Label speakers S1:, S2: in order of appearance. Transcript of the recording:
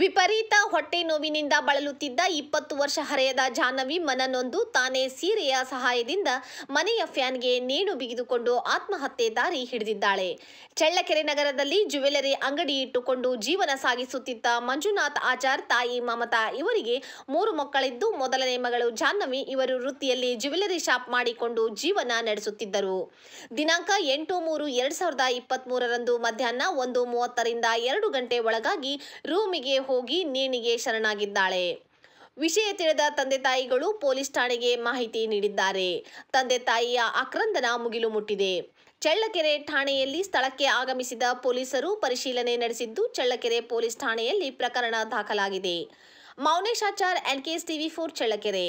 S1: ವಿಪರೀತ ಹೊಟ್ಟೆ ನೋವಿನಿಂದ ಬಳಲುತ್ತಿದ್ದ ಇಪ್ಪತ್ತು ವರ್ಷ ಹರೆಯದ ಜಾಹ್ನವಿ ಮನನೊಂದು ತಾನೇ ಸೀರೆಯ ಸಹಾಯದಿಂದ ಮನೆಯ ಫ್ಯಾನ್ಗೆ ನೇಣು ಬಿಗಿದುಕೊಂಡು ಆತ್ಮಹತ್ಯೆ ದಾರಿ ಹಿಡಿದಿದ್ದಾಳೆ ಚಳ್ಳಕೆರೆ ನಗರದಲ್ಲಿ ಜ್ಯುವೆಲರಿ ಅಂಗಡಿ ಇಟ್ಟುಕೊಂಡು ಜೀವನ ಸಾಗಿಸುತ್ತಿದ್ದ ಮಂಜುನಾಥ್ ಆಚಾರ್ ತಾಯಿ ಮಮತಾ ಇವರಿಗೆ ಮೂರು ಮಕ್ಕಳಿದ್ದು ಮೊದಲನೇ ಮಗಳು ಜಾಹ್ನವಿ ಇವರು ವೃತ್ತಿಯಲ್ಲಿ ಜ್ಯುವೆಲರಿ ಶಾಪ್ ಮಾಡಿಕೊಂಡು ಜೀವನ ನಡೆಸುತ್ತಿದ್ದರು ದಿನಾಂಕ ಎಂಟು ಮೂರು ಎರಡ್ ಸಾವಿರದ ಇಪ್ಪತ್ತ್ ಮಧ್ಯಾಹ್ನ ಒಂದು ಮೂವತ್ತರಿಂದ ಎರಡು ಗಂಟೆ ಒಳಗಾಗಿ ರೂಮಿಗೆ ಹೋಗಿ ನೇಣಿಗೆ ಶರಣಾಗಿದ್ದಾಳೆ ವಿಷಯ ತಿಳಿದ ತಂದೆ ತಾಯಿಗಳು ಪೊಲೀಸ್ ಠಾಣೆಗೆ ಮಾಹಿತಿ ನೀಡಿದ್ದಾರೆ ತಂದೆ ತಾಯಿಯ ಆಕ್ರಂದನ ಮುಗಿಲು ಮುಟ್ಟಿದೆ ಚಳ್ಳಕೆರೆ ಠಾಣೆಯಲ್ಲಿ ಸ್ಥಳಕ್ಕೆ ಆಗಮಿಸಿದ ಪೊಲೀಸರು ಪರಿಶೀಲನೆ ನಡೆಸಿದ್ದು ಚಳ್ಳಕೆರೆ ಪೊಲೀಸ್ ಠಾಣೆಯಲ್ಲಿ ಪ್ರಕರಣ ದಾಖಲಾಗಿದೆ Mouneshachar NKS TV four Challakere